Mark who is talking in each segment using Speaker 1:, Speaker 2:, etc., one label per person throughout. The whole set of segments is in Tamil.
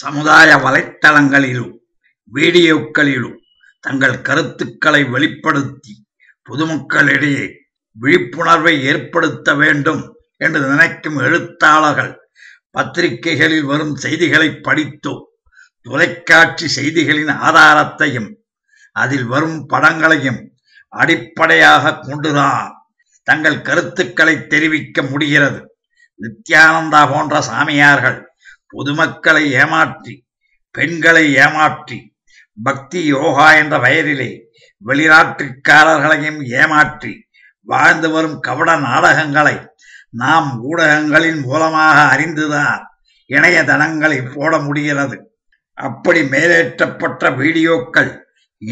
Speaker 1: சமுதாய வலைத்தளங்களிலும் வீடியோக்களிலும் தங்கள் கருத்துக்களை வெளிப்படுத்தி பொதுமக்களிடையே விழிப்புணர்வை ஏற்படுத்த வேண்டும் என்று நினைக்கும் எழுத்தாளர்கள் பத்திரிகைகளில் வரும் செய்திகளை படித்தோ தொலைக்காட்சி செய்திகளின் ஆதாரத்தையும் அதில் வரும் படங்களையும் அடிப்படையாக கொண்டுதான் தங்கள் கருத்துக்களை தெரிவிக்க முடிகிறது நித்யானந்தா போன்ற சாமியார்கள் பொதுமக்களை ஏமாற்றி பெண்களை ஏமாற்றி பக்தி யோகா என்ற பெயரிலே வெளிநாட்டுக்காரர்களையும் ஏமாற்றி வாழ்ந்து வரும் கவட நாடகங்களை நாம் ஊடகங்களின் மூலமாக அறிந்துதான் இணையதளங்களை போட முடிகிறது அப்படி மேலேற்றப்பட்ட வீடியோக்கள்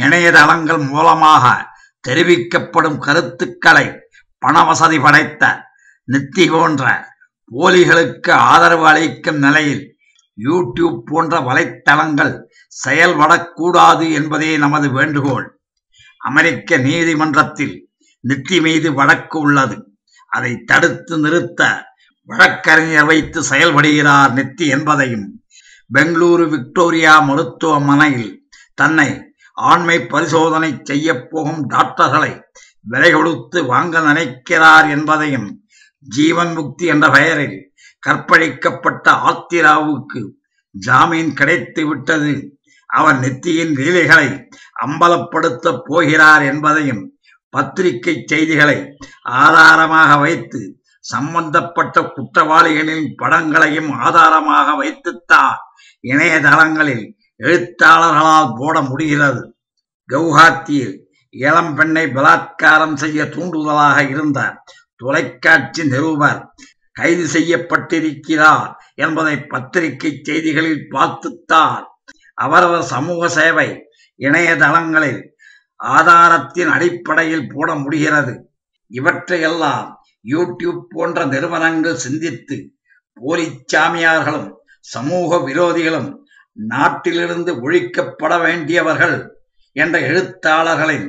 Speaker 1: இணையதளங்கள் மூலமாக தெரிவிக்கப்படும் கருத்துக்களை பணவசதி படைத்த நித்தி போன்ற போலிகளுக்கு ஆதரவு அளிக்கும் நிலையில் யூடியூப் போன்ற வலைத்தளங்கள் செயல்படக்கூடாது என்பதே நமது வேண்டுகோள் அமெரிக்க நீதிமன்றத்தில் நித்தி மீது வழக்கு உள்ளது அதை தடுத்து நிறுத்த வழக்கறிஞர் வைத்து செயல்படுகிறார் நித்தி என்பதையும் பெங்களூரு விக்டோரியா மருத்துவமனையில் தன்னை ஆண்மை பரிசோதனை செய்ய போகும் டாக்டர்களை விலை கொடுத்து வாங்க நினைக்கிறார் என்பதையும் ஜீவன் முக்தி என்ற பெயரில் கற்பழிக்கப்பட்ட ஆத்திராவுக்கு ஜாமீன் கிடைத்து விட்டது அவர் நெத்தியின் வீலைகளை அம்பலப்படுத்தப் போகிறார் என்பதையும் பத்திரிகை செய்திகளை ஆதாரமாக வைத்து சம்பந்தப்பட்ட குற்றவாளிகளின் படங்களையும் ஆதாரமாக வைத்துத்தான் இணையதளங்களில் எழுத்தாளர்களால் போட முடிகிறது கவுஹாத்தியில் இளம்பெண்ணை பலாத்காரம் செய்ய தூண்டுதலாக இருந்த தொலைக்காட்சி நிருபர் கைது செய்யப்பட்டிருக்கிறார் என்பதை பத்திரிகை செய்திகளில் பார்த்துத்தான் அவரவர் சமூக சேவை இணையதளங்களில் ஆதாரத்தின் அடிப்படையில் போட முடிகிறது இவற்றையெல்லாம் யூடியூப் போன்ற நிறுவனங்கள் சிந்தித்து போலி சாமியார்களும் சமூக விரோதிகளும் நாட்டிலிருந்து ஒழிக்கப்பட வேண்டியவர்கள் என்ற எழுத்தாளர்களின்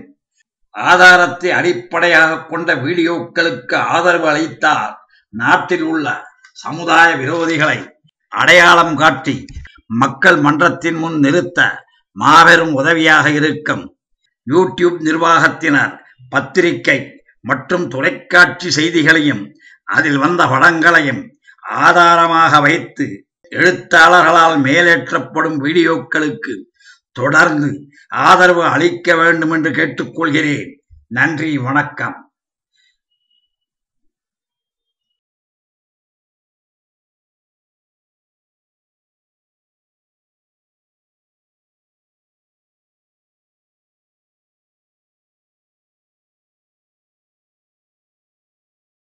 Speaker 1: ஆதாரத்தை அடிப்படையாக கொண்ட வீடியோக்களுக்கு ஆதரவு அளித்தார் நாட்டில் உள்ள சமுதாய விரோதிகளை அடையாளம் காட்டி மக்கள் மன்றத்தின் முன் நிறுத்த மாபெரும் உதவியாக இருக்கும் யூடியூப் நிர்வாகத்தினர் பத்திரிகை மற்றும் தொலைக்காட்சி செய்திகளையும் அதில் வந்த படங்களையும் ஆதாரமாக வைத்து எழுத்தாளர்களால் மேலேற்றப்படும் வீடியோக்களுக்கு தொடர்ந்து ஆதரவு அளிக்க வேண்டும் என்று கேட்டுக்கொள்கிறேன் நன்றி வணக்கம்